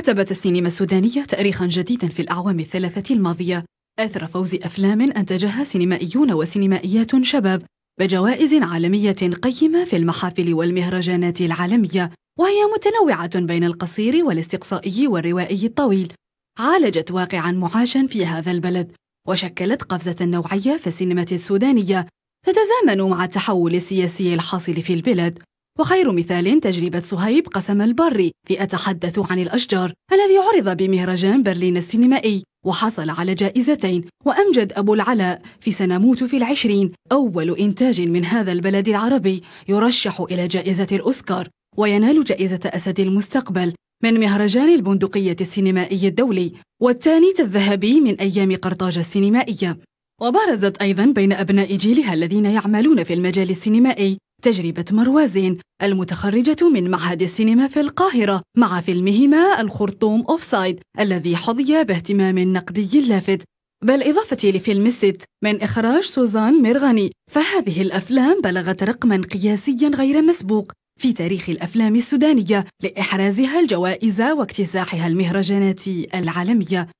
كتبت السينما السودانية تاريخا جديدا في الأعوام الثلاثة الماضية أثر فوز أفلام أنتجها سينمائيون وسينمائيات شباب بجوائز عالمية قيمة في المحافل والمهرجانات العالمية وهي متنوعة بين القصير والاستقصائي والروائي الطويل عالجت واقعا معاشا في هذا البلد وشكلت قفزة نوعية في السينما السودانية تتزامن مع التحول السياسي الحاصل في البلاد وخير مثال تجربة صهيب قسم البري في أتحدث عن الأشجار الذي عرض بمهرجان برلين السينمائي وحصل على جائزتين وأمجد أبو العلاء في سنموت في العشرين أول إنتاج من هذا البلد العربي يرشح إلى جائزة الأوسكار وينال جائزة أسد المستقبل من مهرجان البندقية السينمائي الدولي والثاني الذهبي من أيام قرطاج السينمائية وبرزت أيضا بين أبناء جيلها الذين يعملون في المجال السينمائي تجربة مروازين المتخرجة من معهد السينما في القاهرة مع فيلمهما الخرطوم أوف سايد الذي حظي باهتمام نقدي لافت بالإضافة لفيلم الست من إخراج سوزان ميرغاني فهذه الأفلام بلغت رقما قياسيا غير مسبوق في تاريخ الأفلام السودانية لإحرازها الجوائز واكتساحها المهرجانات العالمية